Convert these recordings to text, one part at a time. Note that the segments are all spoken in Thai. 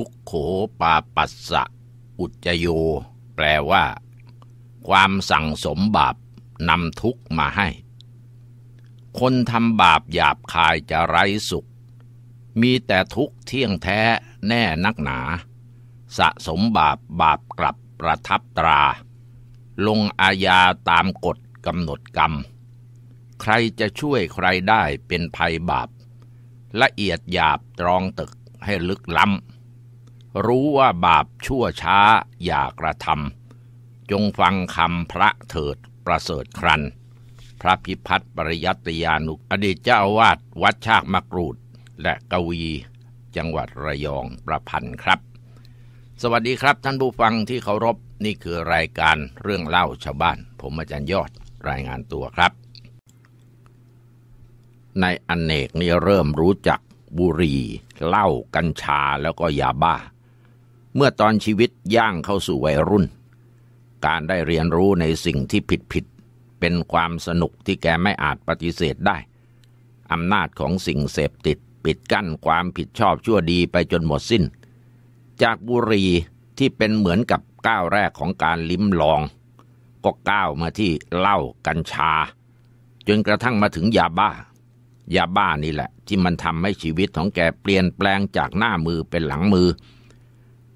ทุกโขปาปัสสะอุจโย แปลว่า ความสั่งสมบาปนำทุกมาให้ คนทำบาปหยาบคายจะไร้สุข มีแต่ทุกเที่ยงแท้แน่นักหนา สะสมบาปบาปกลับประทับตรา ลงอาญาตามกฎกำหนดกรรม ใครจะช่วยใครได้เป็นภัยบาป ละเอียดหยาบตรองตึกให้ลึกล้ำรู้ว่าบาปชั่วช้าอย่ากระทำจงฟังคำพระเถิดประเสริฐครัน พระพิพัฒน์ปริยัติยานุอดีตเจ้าวาดวัดชากมะกรูด และกวี จังหวัดระยองประพันธ์ครับ สวัสดีครับท่านผู้ฟังที่เคารพนี่คือรายการเรื่องเล่าชาวบ้านผมอาจารย์ยอดรายงานตัวครับ ในอนเนกนี่เริ่มรู้จักบุรีเหล้ากัญชาแล้วก็ยาบ้าเมื่อตอนชีวิตย่างเข้าสู่วัยรุ่น การได้เรียนรู้ในสิ่งที่ผิดผิด เป็นความสนุกที่แกไม่อาจปฏิเสธได้ อำนาจของสิ่งเสพติดปิดกั้นความผิดชอบชั่วดีไปจนหมดสิน้น จากบุรีที่เป็นเหมือนกับก้าวแรกของการลิ้มลองก็ก้าวมาที่เหล้ากัญชา จนกระทั่งมาถึงยาบ้า ยาบ้านี่แหละ ที่มันทำให้ชีวิตของแกเปลี่ยนแปลงจากหน้ามือเป็นหลังมือ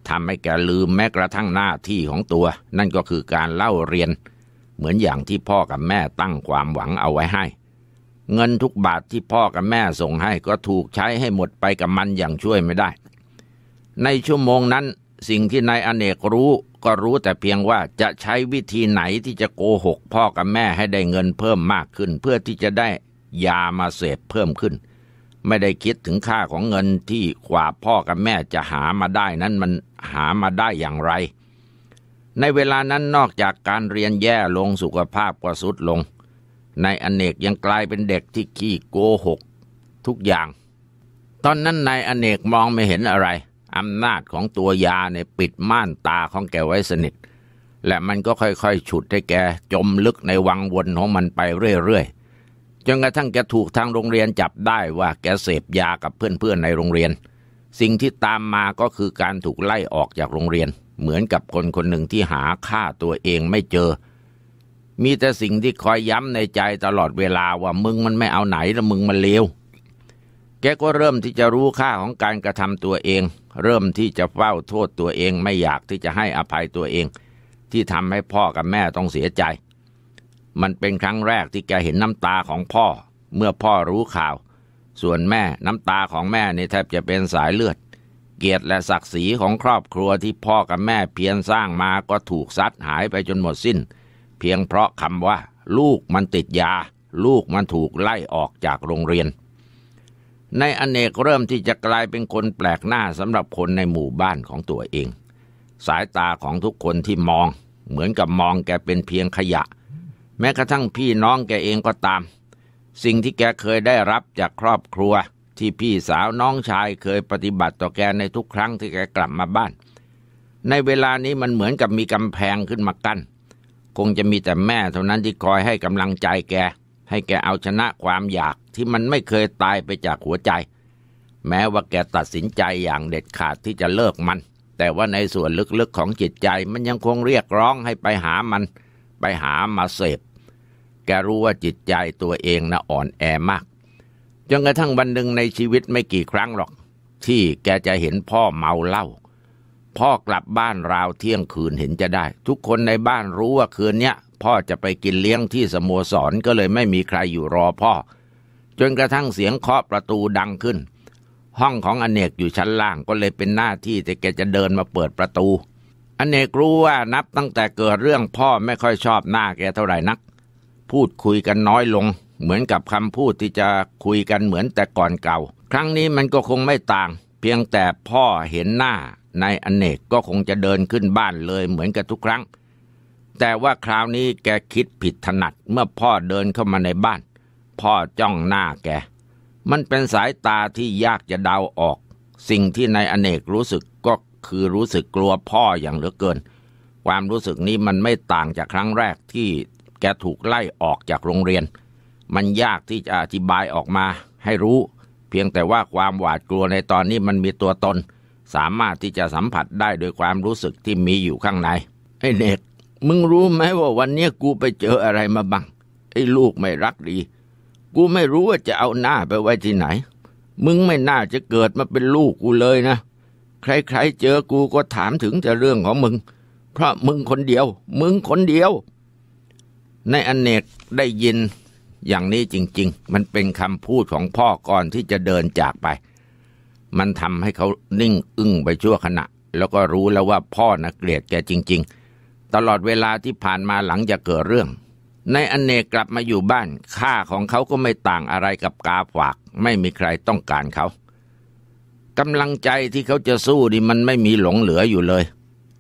ทำให้แกลืมแม้กระทั่งหน้าที่ของตัว นั่นก็คือการเล่าเรียน เหมือนอย่างที่พ่อกับแม่ตั้งความหวังเอาไว้ให้ เงินทุกบาทที่พ่อกับแม่ส่งให้ก็ถูกใช้ให้หมดไปกับมันอย่างช่วยไม่ได้ ในชั่วโมงนั้นสิ่งที่นายอเนกรู้ก็รู้แต่เพียงว่าจะใช้วิธีไหนที่จะโกหกพ่อกับแม่ให้ได้เงินเพิ่มมากขึ้น เพื่อที่จะได้ยามาเสพเพิ่มขึ้นไม่ได้คิดถึงค่าของเงินที่กว่าพ่อกับแม่จะหามาได้นั้นมันหามาได้อย่างไร ในเวลานั้นนอกจากการเรียนแย่ลงสุขภาพก็สุดลง ในอเนกยังกลายเป็นเด็กที่ขี้โกหก ทุกอย่าง ตอนนั้นนายอเนกมองไม่เห็นอะไรอำนาจของตัวยาในปิดม่านตาของแกไว้สนิทและมันก็ค่อย ๆ ฉุดให้แกจมลึกในวังวนของมันไปเรื่อยๆจนกระทั่งแกถูกทางโรงเรียนจับได้ว่าแกเสพยากับเพื่อนๆในโรงเรียน สิ่งที่ตามมาก็คือการถูกไล่ออกจากโรงเรียน เหมือนกับคนคนหนึ่งที่หาค่าตัวเองไม่เจอ มีแต่สิ่งที่คอยย้ำในใจตลอดเวลาว่ามึงมันไม่เอาไหนละมึงมันเลวแกก็เริ่มที่จะรู้ค่าของการกระทำตัวเอง เริ่มที่จะเฝ้าโทษตัวเอง ไม่อยากที่จะให้อภัยตัวเอง ที่ทำให้พ่อกับแม่ต้องเสียใจมันเป็นครั้งแรกที่แกเห็นน้ำตาของพ่อ เมื่อพ่อรู้ข่าว ส่วนแม่น้ำตาของแม่นี่แทบจะเป็นสายเลือด เกียรติและศักดิ์ศรีของครอบครัวที่พ่อกับแม่เพียรสร้างมาก็ถูกซัดหายไปจนหมดสิ้น เพียงเพราะคำว่า ลูกมันติดยา ลูกมันถูกไล่ออกจากโรงเรียน ในอเนกเริ่มที่จะกลายเป็นคนแปลกหน้าสำหรับคนในหมู่บ้านของตัวเอง สายตาของทุกคนที่มอง เหมือนกับมองแกเป็นเพียงขยะเแม้กระทั่งพี่น้องแกเองก็ตามสิ่งที่แกเคยได้รับจากครอบครัว ที่พี่สาวน้องชายเคยปฏิบัติต่อแกในทุกครั้งที่แกกลับมาบ้าน ในเวลานี้มันเหมือนกับมีกำแพงขึ้นมากัน้นคงจะมีแต่แม่เท่านั้นที่คอยให้กำลังใจแกให้แกเอาชนะความอยากที่มันไม่เคยตายไปจากหัวใจ แม้ว่าแกตัดสินใจอย่างเด็ดขาดที่จะเลิกมัน แต่ว่าในส่วนลึกๆของจิตใจมันยังคงเรียกร้องให้ไปหามัน ไปหามาเสพแกรู้ว่าจิตใจตัวเองนะอ่อนแอมากจนกระทั่งวันหนึ่งในชีวิตไม่กี่ครั้งหรอก ที่แกจะเห็นพ่อเมาเหล้าพ่อกลับบ้านราวเที่ยงคืนเห็นจะได้ ทุกคนในบ้านรู้ว่าคืนเนี้ย พ่อจะไปกินเลี้ยงที่สโมสรก็เลยไม่มีใครอยู่รอพ่อ จนกระทั่งเสียงเคาะประตูดังขึ้น ห้องของอเนกอยู่ชั้นล่างก็เลยเป็นหน้าที่แต่แกจะเดินมาเปิดประตูอเนกรู้ว่านับตั้งแต่เกิดเรื่องพ่อไม่ค่อยชอบหน้าแกเท่าไหร่นักพูดคุยกันน้อยลง เหมือนกับคำพูดที่จะคุยกันเหมือนแต่ก่อนเก่า ครั้งนี้มันก็คงไม่ต่าง เพียงแต่พ่อเห็นหน้านายอเนกก็คงจะเดินขึ้นบ้านเลย เหมือนกับทุกครั้ง แต่ว่าคราวนี้แกคิดผิดถนัดเมื่อพ่อเดินเข้ามาในบ้าน พ่อจ้องหน้าแกมันเป็นสายตาที่ยากจะเดาออก สิ่งที่นายอเนกรู้สึกก็คือรู้สึกกลัวพ่ออย่างเหลือเกิน ความรู้สึกนี้มันไม่ต่างจากครั้งแรกที่แกถูกไล่ออกจากโรงเรียน มันยากที่จะอธิบายออกมา ให้รู้ เพียงแต่ว่าความหวาดกลัวในตอนนี้มันมีตัวตน สามารถที่จะสัมผัสได้โดยความรู้สึกที่มีอยู่ข้างใน ไอ้เนกมึงรู้ไหมว่าวันนี้กูไปเจออะไรมาบ้าง ไอ้ลูกไม่รักดี กูไม่รู้ว่าจะเอาหน้าไปไว้ที่ไหน มึงไม่น่าจะเกิดมาเป็นลูกกูเลยนะ ใคร ๆ เจอกูก็ถามถึงแต่เรื่องของมึง เพราะมึงคนเดียว มึงคนเดียวในอนเนกได้ยินอย่างนี้จริง ๆ มันเป็นคำพูดของพ่อก่อนที่จะเดินจากไป มันทำให้เขานิ่งอึ้งไปชั่วขณะ แล้วก็รู้แล้วว่าพ่อนะเกลียดแกจริง ๆ ตลอดเวลาที่ผ่านมาหลังจากเกิดเรื่อง ในอนเนกกลับมาอยู่บ้านค่าของเขาก็ไม่ต่างอะไรกับกาฝาก ไม่มีใครต้องการเขา กำลังใจที่เขาจะสู้นี่มันไม่มีหลงเหลืออยู่เลย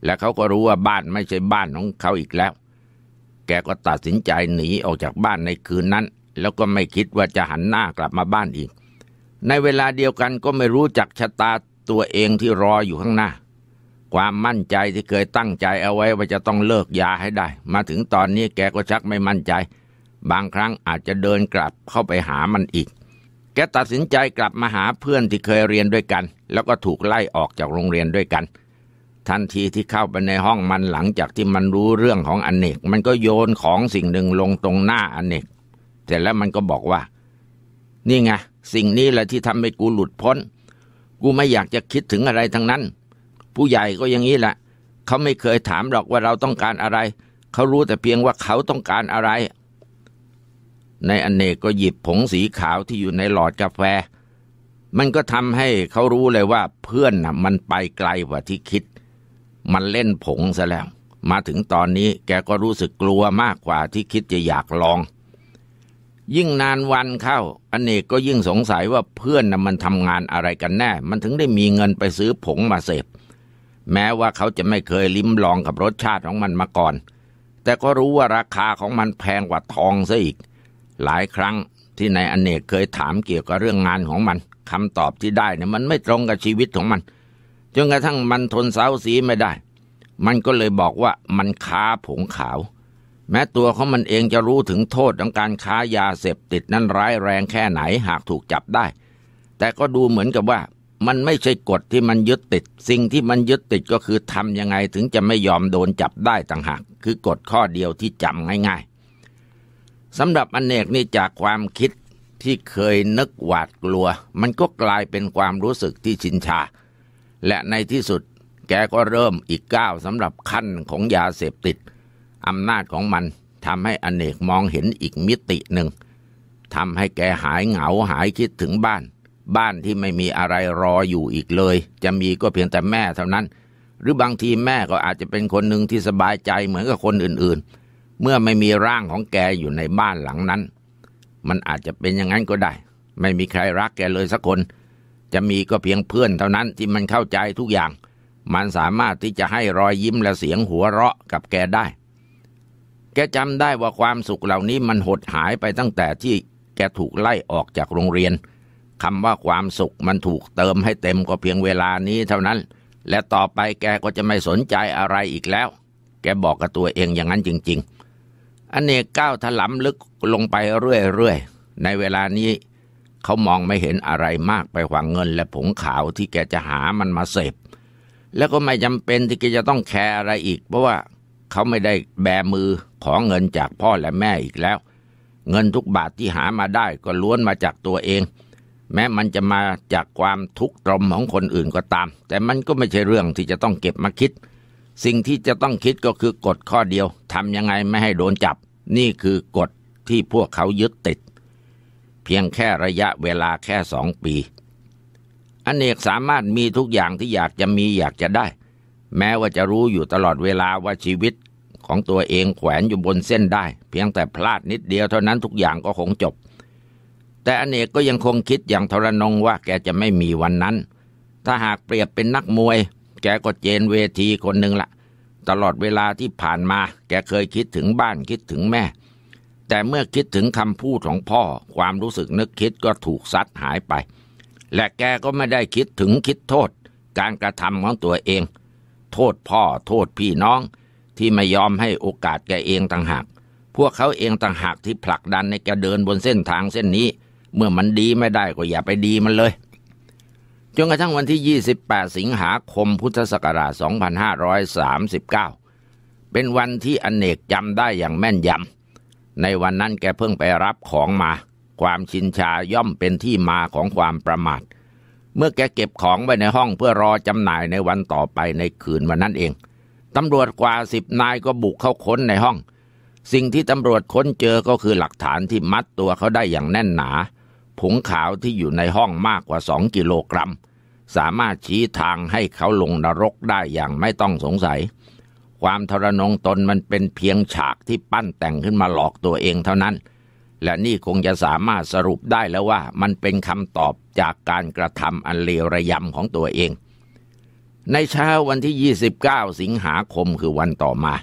และเขาก็รู้ว่าบ้านไม่ใช่บ้านของเขาอีกแล้วแกก็ตัดสินใจหนีออกจากบ้านในคืนนั้น แล้วก็ไม่คิดว่าจะหันหน้ากลับมาบ้านอีก ในเวลาเดียวกันก็ไม่รู้จักชะตาตัวเองที่รออยู่ข้างหน้า ความมั่นใจที่เคยตั้งใจเอาไว้ว่าจะต้องเลิกยาให้ได้ มาถึงตอนนี้แกก็ชักไม่มั่นใจบางครั้งอาจจะเดินกลับเข้าไปหามันอีก แกตัดสินใจกลับมาหาเพื่อนที่เคยเรียนด้วยกัน แล้วก็ถูกไล่ออกจากโรงเรียนด้วยกันเทันทีที่เข้าไปในห้องมันหลังจากที่มันรู้เรื่องของอเนกมันก็โยนของสิ่งหนึ่งลงตรงหน้าอเนกเสร็จแล้วมันก็บอกว่านี่ไงสิ่งนี้แหละที่ทำให้กูหลุดพ้น กูไม่อยากจะคิดถึงอะไรทั้งนั้น ผู้ใหญ่ก็อย่างนี้แหละเขาไม่เคยถามหรอกว่าเราต้องการอะไร เขารู้แต่เพียงว่าเขาต้องการอะไร ในอเนกก็หยิบผงสีขาวที่อยู่ในหลอดกาแฟ มันก็ทำให้เขารู้เลยว่าเพื่อนนะ่ะมันไปไกลกว่าที่คิดมันเล่นผงซะแล้ว มาถึงตอนนี้แกก็รู้สึกกลัวมากกว่าที่คิดจะอยากลอง ยิ่งนานวันเข้าอเนกก็ยิ่งสงสัยว่าเพื่อนน่ะมันทำงานอะไรกันแน่ มันถึงได้มีเงินไปซื้อผงมาเสพ แม้ว่าเขาจะไม่เคยลิ้มลองกับรสชาติของมันมาก่อน แต่ก็รู้ว่าราคาของมันแพงกว่าทองซะอีก หลายครั้งที่นายอเนกเคยถามเกี่ยวกับเรื่องงานของมันคำตอบที่ได้เนี่ยมันไม่ตรงกับชีวิตของมันเจนกระทั่งมันทนเสาสีไม่ได้ มันก็เลยบอกว่ามันค้าผงขาว แม้ตัวของมันเองจะรู้ถึงโทษของการค้ายาเสพติดนั้นร้ายแรงแค่ไหนหากถูกจับได้ แต่ก็ดูเหมือนกับว่ามันไม่ใช่กฎที่มันยึดติด สิ่งที่มันยึดติดก็คือทำยังไงถึงจะไม่ยอมโดนจับได้ต่างหาก คือกฎข้อเดียวที่จำง่าย ๆสำหรับอนเนกนี่จากความคิดที่เคยนึกหวาดกลัว มันก็กลายเป็นความรู้สึกที่ชินชาและในที่สุดแกก็เริ่มอีกก้าวสำหรับขั้นของยาเสพติดอำนาจของมันทำให้อเนกมองเห็นอีกมิติหนึ่งทำให้แกหายเหงาหายคิดถึงบ้าน บ้านที่ไม่มีอะไรรออยู่อีกเลย จะมีก็เพียงแต่แม่เท่านั้น หรือบางทีแม่ก็อาจจะเป็นคนหนึ่งที่สบายใจเหมือนกับคนอื่นๆ เมื่อไม่มีร่างของแกอยู่ในบ้านหลังนั้น มันอาจจะเป็นอย่างนั้น ก็ได้ ไม่มีใครรักแกเลยสักคนจะมีก็เพียงเพื่อนเท่านั้นที่มันเข้าใจทุกอย่าง มันสามารถที่จะให้รอยยิ้มและเสียงหัวเราะ กับแกได้ แกจำได้ว่าความสุขเหล่านี้มันหดหายไปตั้งแต่ที่แกถูกไล่ออกจากโรงเรียนคำว่าความสุขมันถูกเติมให้เต็มก็เพียงเวลานี้เท่านั้น และต่อไปแกก็จะไม่สนใจอะไรอีกแล้ว แกบอกกับตัวเองอย่างนั้นจริง ๆอนเนกก้าวถลำลึกลงไปเรื่อยๆในเวลานี้เขามองไม่เห็นอะไรมากไปกว่าเงินและผงขาวที่แกจะหามันมาเสพ แล้วก็ไม่จำเป็นที่แกจะต้องแคร์อะไรอีก เพราะว่าเขาไม่ได้แบมือขอเงินจากพ่อและแม่อีกแล้ว เงินทุกบาทที่หามาได้ก็ล้วนมาจากตัวเอง แม้มันจะมาจากความทุกข์ตรมของคนอื่นก็ตาม แต่มันก็ไม่ใช่เรื่องที่จะต้องเก็บมาคิด สิ่งที่จะต้องคิดก็คือกฎข้อเดียวทำยังไงไม่ให้โดนจับนี่คือกฎที่พวกเขายึดติดพียงแค่ระยะเวลาแค่สองปีอเนกสามารถมีทุกอย่างที่อยากจะมีอยากจะได้ แม้ว่าจะรู้อยู่ตลอดเวลาว่าชีวิตของตัวเองแขวนอยู่บนเส้นได้ เพียงแต่พลาดนิดเดียวเท่านั้นทุกอย่างก็คงจบ แต่อเนกก็ยังคงคิดอย่างทรนงว่าแกจะไม่มีวันนั้น ถ้าหากเปรียบเป็นนักมวย แกก็เจนเวทีคนหนึ่งละตลอดเวลาที่ผ่านมา แกเคยคิดถึงบ้านคิดถึงแม่แต่เมื่อคิดถึงคำพูดของพ่อความรู้สึกนึกคิดก็ถูกซัดหายไป และแกก็ไม่ได้คิดถึงคิดโทษการกระทำของตัวเอง โทษพ่อโทษพี่น้องที่ไม่ยอมให้โอกาสแกเองต่างหาก พวกเขาเองต่างหากที่ผลักดันในแกเดินบนเส้นทางเส้นนี้ เมื่อมันดีไม่ได้ก็อย่าไปดีมันเลย จนกระทั่งวันที่ 28 สิงหาคมพุทธศักราช2539 เป็นวันที่อนเนกจำได้อย่างแม่นยำในวันนั้นแกเพิ่งไปรับของมา ความชินชาย่อมเป็นที่มาของความประมาทเมื่อแกเก็บของไว้ในห้องเพื่อรอจำหน่ายในวันต่อไปในคืนวันนั้นเอง ตำรวจกว่าสิบนายก็บุกเข้าค้นในห้อง สิ่งที่ตำรวจค้นเจอก็คือหลักฐานที่มัดตัวเขาได้อย่างแน่นหนา ผงขาวที่อยู่ในห้องมากกว่าสองกิโลกรัม สามารถชี้ทางให้เขาลงนรกได้อย่างไม่ต้องสงสัยความทรนงตนมันเป็นเพียงฉากที่ปั้นแต่งขึ้นมาหลอกตัวเองเท่านั้น และนี่คงจะสามารถสรุปได้แล้วว่ามันเป็นคำตอบจากการกระทำอันเลวระยำของตัวเอง ในเช้าวันที่ 29 สิงหาคมคือวันต่อมา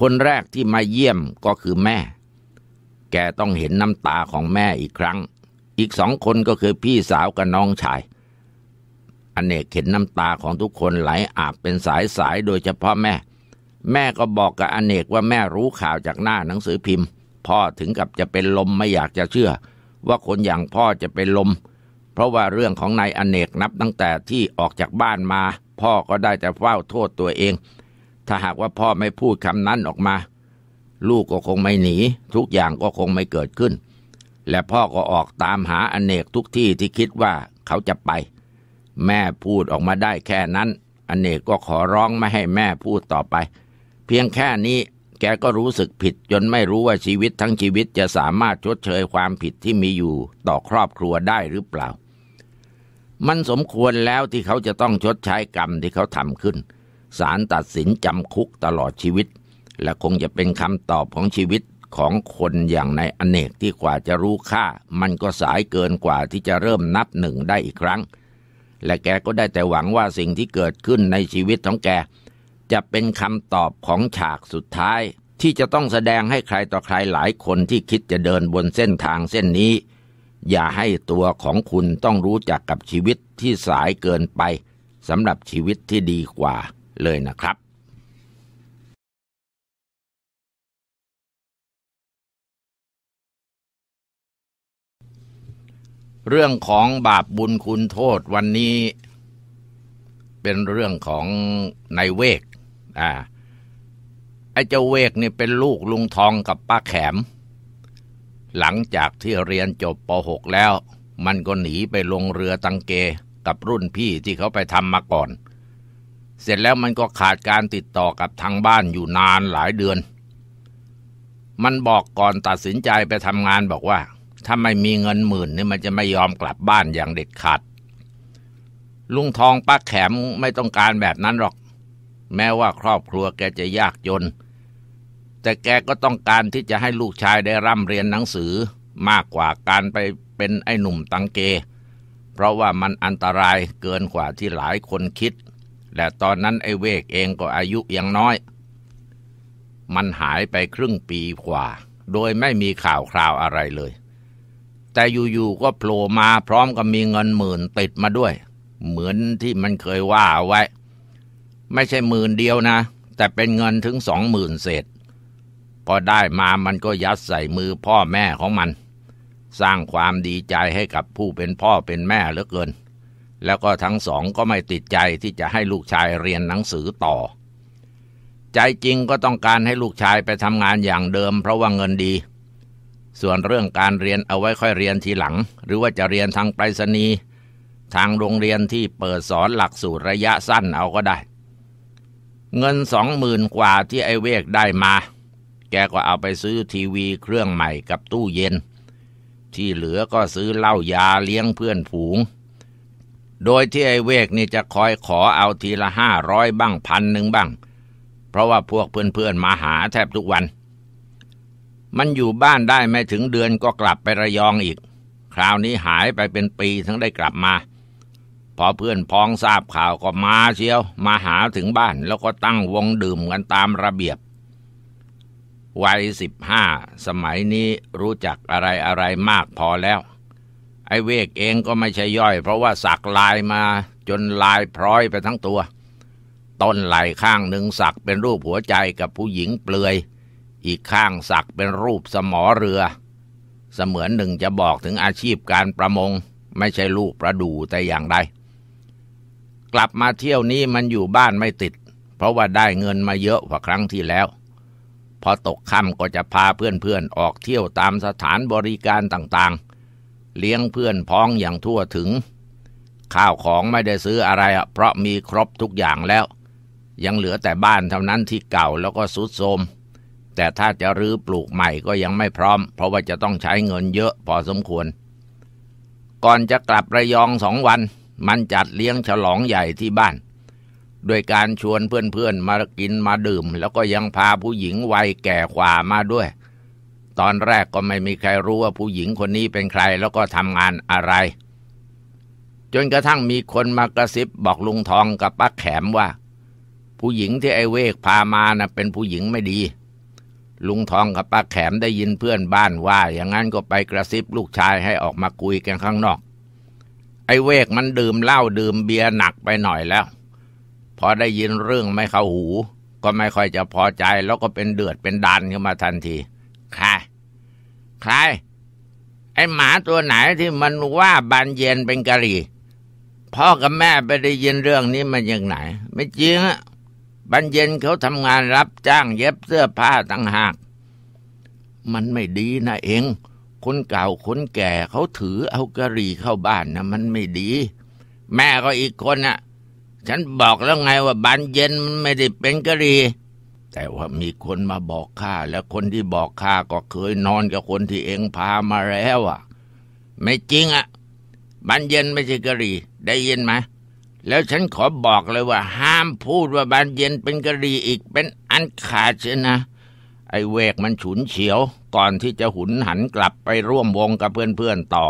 คนแรกที่มาเยี่ยมก็คือแม่ แกต้องเห็นน้ำตาของแม่อีกครั้ง อีกสองคนก็คือพี่สาวกับน้องชายอนเนกเห็นน้ำตาของทุกคนไหลอาบเป็นสายสายโดยเฉพาะแม่แม่ก็บอกกับอเนกว่าแม่รู้ข่าวจากหน้าหนังสือพิมพ์ พ่อถึงกับจะเป็นลมไม่อยากจะเชื่อ ว่าคนอย่างพ่อจะเป็นลม เพราะว่าเรื่องของนายอเนกนับตั้งแต่ที่ออกจากบ้านมา พ่อก็ได้แต่เฝ้าโทษตัวเอง ถ้าหากว่าพ่อไม่พูดคำนั้นออกมา ลูกก็คงไม่หนี ทุกอย่างก็คงไม่เกิดขึ้น และพ่อก็ออกตามหาอเนกทุกที่ที่คิดว่าเขาจะไป แม่พูดออกมาได้แค่นั้น อเนกก็ขอร้องไม่ให้แม่พูดต่อไปพียงแค่นี้แกก็รู้สึกผิดจนไม่รู้ว่าชีวิตทั้งชีวิต จะสามารถชดเชยความผิดที่มีอยู่ต่อครอบครัวได้หรือเปล่า มันสมควรแล้วที่เขาจะต้องชดใช้กรรมที่เขาทำขึ้น สารตัดสินจำคุกตลอดชีวิต และคงจะเป็นคำตอบของชีวิตของคนอย่างในอเนกที่กว่าจะรู้ค่า มันก็สายเกินกว่าที่จะเริ่มนับหนึ่งได้อีกครั้ง และแกก็ได้แต่หวังว่าสิ่งที่เกิดขึ้นในชีวิตของแกจะเป็นคำตอบของฉากสุดท้ายที่จะต้องแสดงให้ใครต่อใครหลายคนที่คิดจะเดินบนเส้นทางเส้นนี้ อย่าให้ตัวของคุณต้องรู้จักกับชีวิตที่สายเกินไปสำหรับชีวิตที่ดีกว่าเลยนะครับ เรื่องของบาปบุญคุณโทษวันนี้เป็นเรื่องของนายเวกอ่าไอ้เจ้าเวกนี่เป็นลูกลุงทองกับป้าแขม หลังจากที่เรียนจบป .6 แล้ว มันก็หนีไปลงเรือตังเกกับรุ่นพี่ที่เขาไปทำมาก่อน เสร็จแล้วมันก็ขาดการติดต่อกับทางบ้านอยู่นานหลายเดือน มันบอกก่อนตัดสินใจไปทำงานบอกว่าถ้าไม่มีเงินหมื่นนี่มันจะไม่ยอมกลับบ้านอย่างเด็ดขาดลุงทองป้าแขมไม่ต้องการแบบนั้นหรอกแม้ว่าครอบครัวแกจะยากจน แต่แกก็ต้องการที่จะให้ลูกชายได้ร่ำเรียนหนังสือ มากกว่าการไปเป็นไอ้หนุ่มตังเก เพราะว่ามันอันตรายเกินกว่าที่หลายคนคิด และตอนนั้นไอ้เวกเองก็อายุยังน้อยมันหายไปครึ่งปีกว่า โดยไม่มีข่าวคราวอะไรเลย แต่อยู่ ๆ ก็โผล่มาพร้อมกับมีเงินหมื่นติดมาด้วย เหมือนที่มันเคยว่าไว้ไม่ใช่หมื่นเดียวนะ แต่เป็นเงินถึงสองหมื่นเศษ พอได้มามันก็ยัดใส่มือพ่อแม่ของมัน สร้างความดีใจให้กับผู้เป็นพ่อเป็นแม่เหลือเกิน แล้วก็ทั้งสองก็ไม่ติดใจที่จะให้ลูกชายเรียนหนังสือต่อ ใจจริงก็ต้องการให้ลูกชายไปทำงานอย่างเดิม เพราะว่าเงินดี ส่วนเรื่องการเรียนเอาไว้ค่อยเรียนทีหลัง หรือว่าจะเรียนทางไปรษณีย์ทางโรงเรียนที่เปิดสอนหลักสูตรระยะสั้นเอาก็ได้เงินสองหมื่นกว่าที่ไอเวกได้มา แกก็เอาไปซื้อทีวีเครื่องใหม่กับตู้เย็น ที่เหลือก็ซื้อเหล้ายาเลี้ยงเพื่อนผูง โดยที่ไอเวกนี่จะคอยขอเอาทีละห้าร้อยบ้างพันหนึ่งบ้าง เพราะว่าพวกเพื่อนๆมาหาแทบทุกวัน มันอยู่บ้านได้ไม่ถึงเดือนก็กลับไประยองอีก คราวนี้หายไปเป็นปีทั้งได้กลับมาพอเพื่อนพ้องทราบข่าวก็มาเชียวมาหาถึงบ้านแล้วก็ตั้งวงดื่มกันตามระเบียบ วัยสิบห้าสมัยนี้รู้จักอะไรอะไรมากพอแล้ว ไอเวกเองก็ไม่ใช่ย่อย เพราะว่าสักลายมาจนลายพร้อยไปทั้งตัว ต้นไหล่ข้างหนึ่งสักเป็นรูปหัวใจกับผู้หญิงเปลือยอีกข้างสักเป็นรูปสมอเรือ เสมือนหนึ่งจะบอกถึงอาชีพการประมงไม่ใช่ลูกประดูแต่อย่างใดกลับมาเที่ยวนี้มันอยู่บ้านไม่ติด เพราะว่าได้เงินมาเยอะกว่าครั้งที่แล้ว พอตกค่ำก็จะพาเพื่อนๆ ออกเที่ยวตามสถานบริการต่างๆ เลี้ยงเพื่อนพ้องอย่างทั่วถึง ข้าวของไม่ได้ซื้ออะไร เพราะมีครบทุกอย่างแล้ว ยังเหลือแต่บ้านเท่านั้นที่เก่าแล้วก็สุดโทมแต่ถ้าจะรื้อปลูกใหม่ก็ยังไม่พร้อม เพราะว่าจะต้องใช้เงินเยอะพอสมควร ก่อนจะกลับระยองสองวันมันจัดเลี้ยงฉลองใหญ่ที่บ้าน โดยการชวนเพื่อนๆ มากินมาดื่ม แล้วก็ยังพาผู้หญิงวัยแก่กว่ามาด้วย ตอนแรกก็ไม่มีใครรู้ว่าผู้หญิงคนนี้เป็นใคร แล้วก็ทำงานอะไร จนกระทั่งมีคนมากระซิบ บอกลุงทองกับป้าแขมว่า ผู้หญิงที่ไอเวกพามานะ่ะเป็นผู้หญิงไม่ดี ลุงทองกับป้าแขมได้ยินเพื่อนบ้านว่า อย่างนั้นก็ไปกระซิบลูกชายให้ออกมาคุยกันข้างนอกไอ้เวกมันดื่มเหล้าดื่มเบียร์หนักไปหน่อยแล้ว พอได้ยินเรื่องไม่เข้าหูก็ไม่ค่อยจะพอใจ แล้วก็เป็นเดือดเป็นดันขึ้นมาทันทีใครใครไอ้หมาตัวไหนที่มันว่าบานเย็นเป็นกะหรี่พ่อกับแม่ไปได้ยินเรื่องนี้มันยังไหน ไม่จริงอะบานเย็นเขาทำงานรับจ้างเย็บเสื้อผ้าต่างหาก มันไม่ดีนะเองคนเก่าคนแก่เขาถือเอากะหรี่เข้าบ้านนะมันไม่ดี แม่ก็อีกคนน่ะ ฉันบอกแล้วไงว่าบานเย็นมันไม่ได้เป็นกะหรี่ แต่ว่ามีคนมาบอกข้าและคนที่บอกข้าก็เคยนอนกับคนที่เองพามาแล้วอ่ะ ไม่จริงอ่ะ บานเย็นไม่ใช่กะหรี่ได้ยินไหมแล้วฉันขอบอกเลยว่าห้ามพูดว่าบานเย็นเป็นกะหรี่อีกเป็นอันขาดเชนะ ไอ้เวกมันฉุนเฉียวก่อนที่จะหุนหันกลับไปร่วมวงกับเพื่อนๆต่อ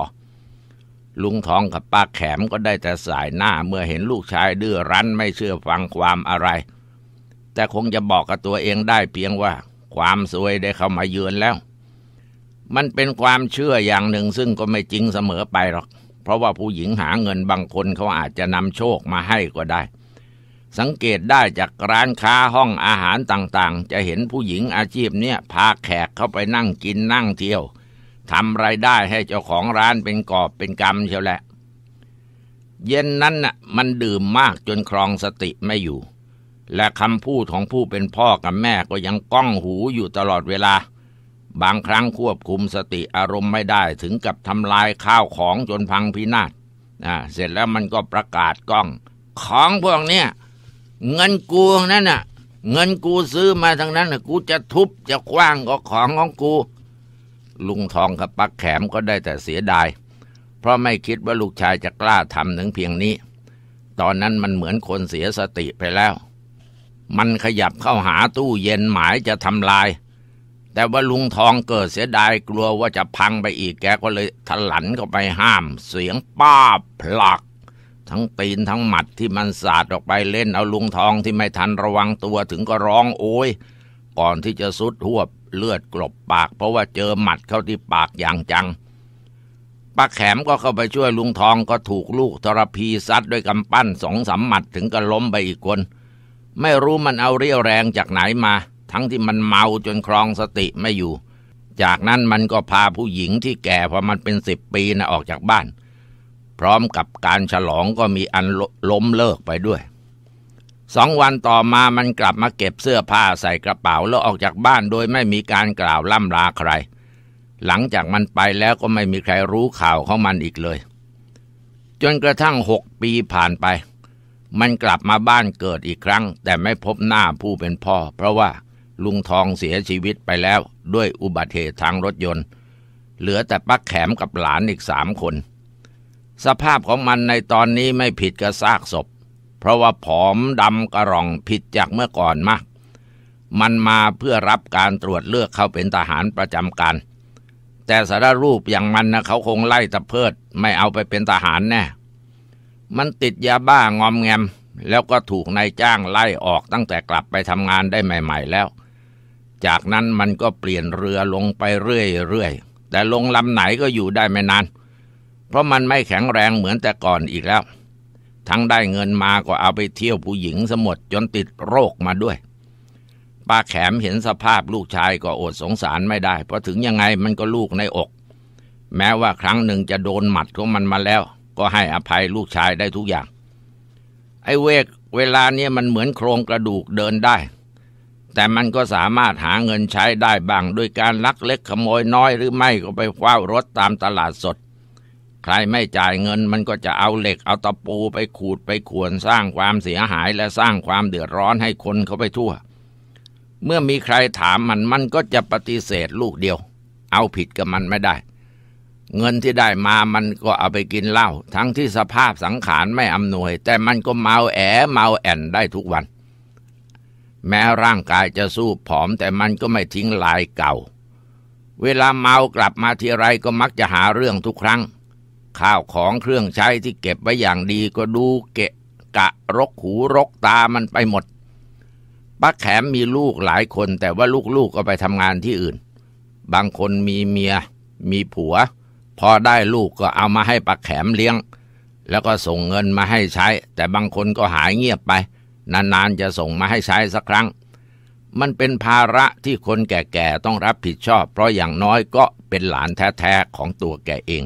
ลุงทองกับป้าแขมก็ได้แต่สายหน้าเมื่อเห็นลูกชายดื้อรั้นไม่เชื่อฟังความอะไร แต่คงจะบอกกับตัวเองได้เพียงว่า ความสวยได้เข้ามาเยือนแล้ว มันเป็นความเชื่ออย่างหนึ่งซึ่งก็ไม่จริงเสมอไปหรอกเพราะว่าผู้หญิงหาเงินบางคนเขาอาจจะนำโชคมาให้ก็ได้สังเกตได้จากร้านค้าห้องอาหารต่าง ๆ จะเห็นผู้หญิงอาชีพเนี้ยพาแขกเข้าไปนั่งกินนั่งเที่ยว ทำไรายได้ให้เจ้าของร้านเป็นกอบเป็นกรรมเชียวแหละ เย็นนั้นน่ะมันดื่มมากจนครองสติไม่อยู่ และคำพูดของผู้เป็นพ่อกับแม่ก็ยังก้องหูอยู่ตลอดเวลา บางครั้งควบคุมสติอารมณ์ไม่ได้ถึงกับทำลายข้าวของจนพังพินาศอ่าเสร็จแล้วมันก็ประกาศก้อง ของพวกเนี้ยเงินกูนั่นน่ะ เงินกูซื้อมาทางนั้นน่ะกูจะทุบจะคว้างก็ของของกู ลุงทองกับปักแขมก็ได้แต่เสียดาย เพราะไม่คิดว่าลูกชายจะกล้าทำถึงเพียงนี้ ตอนนั้นมันเหมือนคนเสียสติไปแล้ว มันขยับเข้าหาตู้เย็นหมายจะทำลาย แต่ว่าลุงทองเกิดเสียดายกลัวว่าจะพังไปอีกแกก็เลยถลันเข้าไปห้าม เสียงป้าผลักทั้งตีนทั้งหมัดที่มันสาดออกไปเล่นเอาลุงทองที่ไม่ทันระวังตัวถึงก็ร้องโอยก่อนที่จะสุดหัวเลือดกลบปากเพราะว่าเจอหมัดเข้าที่ปากอย่างจังป้าแขมก็เข้าไปช่วยลุงทอง ก็ถูกลูกทรพีซัดด้วยกำปั้นสองสามหมัดถึงก็ล้มไปอีกคนไม่รู้มันเอาเรี่ยวแรงจากไหนมา ทั้งที่มันเมาจนครองสติไม่อยู่ จากนั้นมันก็พาผู้หญิงที่แก่พอมันเป็นสิบปีนะออกจากบ้านพร้อมกับการฉลองก็มีอันล้มเลิกไปด้วย สองวันต่อมามันกลับมาเก็บเสื้อผ้าใส่กระเป๋าแล้วออกจากบ้านโดยไม่มีการกล่าวล่ำลาใคร หลังจากมันไปแล้วก็ไม่มีใครรู้ข่าวของมันอีกเลย จนกระทั่งหกปีผ่านไป มันกลับมาบ้านเกิดอีกครั้งแต่ไม่พบหน้าผู้เป็นพ่อ เพราะว่าลุงทองเสียชีวิตไปแล้วด้วยอุบัติเหตุทางรถยนต์ เหลือแต่ปักแขมกับหลานอีกสามคนสภาพของมันในตอนนี้ไม่ผิดกับซากศพ เพราะว่าผอมดำกระรองผิดจากเมื่อก่อนมาก มันมาเพื่อรับการตรวจเลือกเขาเป็นทหารประจำการ แต่สารรูปอย่างมันนะเขาคงไล่ตะเพิดไม่เอาไปเป็นทหารแน่ มันติดยาบ้างอมแงม แล้วก็ถูกนายจ้างไล่ออกตั้งแต่กลับไปทำงานได้ใหม่ๆแล้ว จากนั้นมันก็เปลี่ยนเรือลงไปเรื่อยๆแต่ลงลำไหนก็อยู่ได้ไม่นานเพราะมันไม่แข็งแรงเหมือนแต่ก่อนอีกแล้ว ทั้งได้เงินมาก็เอาไปเที่ยวผู้หญิงสมดจนติดโรคมาด้วย ป้าแขมเห็นสภาพลูกชายก็อดสงสารไม่ได้ เพราะถึงยังไงมันก็ลูกในอก แม้ว่าครั้งหนึ่งจะโดนหมัดของมันมาแล้ว ก็ให้อภัยลูกชายได้ทุกอย่าง ไอ้เวกเวลาเนี้ยมันเหมือนโครงกระดูกเดินได้ แต่มันก็สามารถหาเงินใช้ได้บ้างโดยการลักเล็กขโมยน้อย หรือไม่ก็ไปคว้ารถตามตลาดสดใครไม่จ่ายเงินมันก็จะเอาเหล็กเอาตะปูไปขูดไปข่วนสร้างความเสียหายและสร้างความเดือดร้อนให้คนเขาไปทั่ว เมื่อมีใครถามมันมันก็จะปฏิเสธลูกเดียว เอาผิดกับมันไม่ได้ เงินที่ได้มามันก็เอาไปกินเหล้าทั้งที่สภาพสังขารไม่อำนวย แต่มันก็เมาแอเมาแอนได้ทุกวัน แม้ร่างกายจะสู้ผอม แต่มันก็ไม่ทิ้งลายเก่า เวลาเมากลับมาทีไรก็มักจะหาเรื่องทุกครั้งข้าวของเครื่องใช้ที่เก็บไว้อย่างดีก็ดูเกะ กะรกหูรกตามันไปหมดป้าแขมมีลูกหลายคนแต่ว่าลูกๆกก็ไปทำงานที่อื่น บางคนมีเมียมีผัว พอได้ลูกก็เอามาให้ป้าแขมเลี้ยง แล้วก็ส่งเงินมาให้ใช้ แต่บางคนก็หายเงียบไป นานๆจะส่งมาให้ใช้สักครั้ง มันเป็นภาระที่คนแก่ๆต้องรับผิดชอบ เพราะอย่างน้อยก็เป็นหลานแท้ๆของตัวแกเอง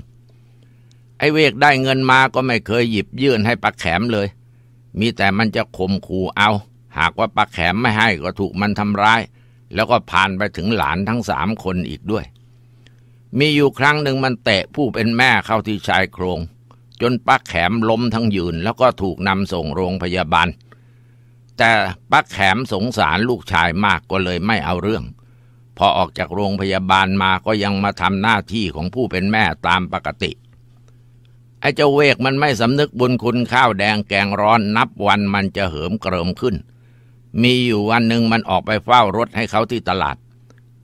อ้เวกได้เงินมาก็ไม่เคยหยิบยื่นให้ปักแขมเลย มีแต่มันจะข่มขู่เอา หากว่าปักแขมไม่ให้ก็ถูกมันทำร้าย แล้วก็ผ่านไปถึงหลานทั้งสามคนอีกด้วย มีอยู่ครั้งหนึ่งมันเตะผู้เป็นแม่เข้าที่ชายโครง จนป้าแขมล้มทั้งยืนแล้วก็ถูกนำส่งโรงพยาบาล แต่ป้าแขมสงสารลูกชายมากก็เลยไม่เอาเรื่อง พอออกจากโรงพยาบาลมาก็ยังมาทำหน้าที่ของผู้เป็นแม่ตามปกติเไอ้เจ้าเวกมันไม่สำนึกบุญคุณข้าวแดงแกงร้อนนับวันมันจะเหิมเกริมขึ้น มีอยู่วันหนึ่งมันออกไปเฝ้ารถให้เขาที่ตลาด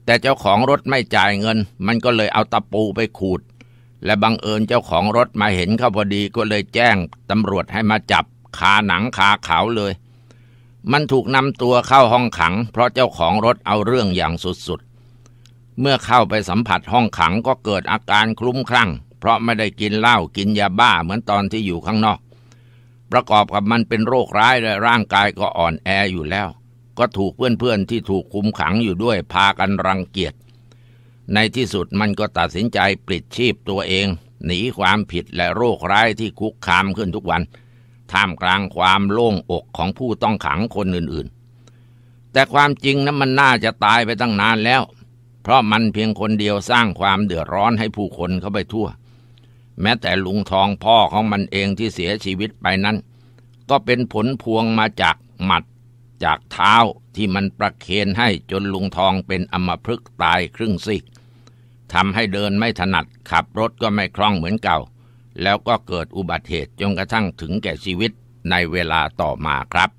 แต่เจ้าของรถไม่จ่ายเงินมันก็เลยเอาตะปูไปขูดและบังเอิญเจ้าของรถมาเห็นเขาพอดีก็เลยแจ้งตำรวจให้มาจับขาหนังขาขาวเลย มันถูกนำตัวเข้าห้องขังเพราะเจ้าของรถเอาเรื่องอย่างสุดๆเมื่อเข้าไปสัมผัสห้องขังก็เกิดอาการคลุ้มคลั่งเพราะไม่ได้กินเหล้ากินยาบ้าเหมือนตอนที่อยู่ข้างนอก ประกอบกับมันเป็นโรคร้ายและร่างกายก็อ่อนแออยู่แล้ว ก็ถูกเพื่อนๆที่ถูกคุมขังอยู่ด้วยพากันรังเกียจ ในที่สุดมันก็ตัดสินใจปลิดชีพตัวเอง หนีความผิดและโรคร้ายที่คุกคามขึ้นทุกวัน ท่ามกลางความโล่งอกของผู้ต้องขังคนอื่นๆ แต่ความจริงนะั้นมันน่าจะตายไปตั้งนานแล้ว เพราะมันเพียงคนเดียวสร้างความเดือดร้อนให้ผู้คนเข้าไปทั่วแม้แต่ลุงทองพ่อของมันเองที่เสียชีวิตไปนั้น ก็เป็นผลพวงมาจากหมัดจากเท้าที่มันประเคนให้จนลุงทองเป็นอมพฤกตายครึ่งซีกทำให้เดินไม่ถนัดขับรถก็ไม่คล่องเหมือนเก่า แล้วก็เกิดอุบัติเหตุจนกระทั่งถึงแก่ชีวิตในเวลาต่อมาครับ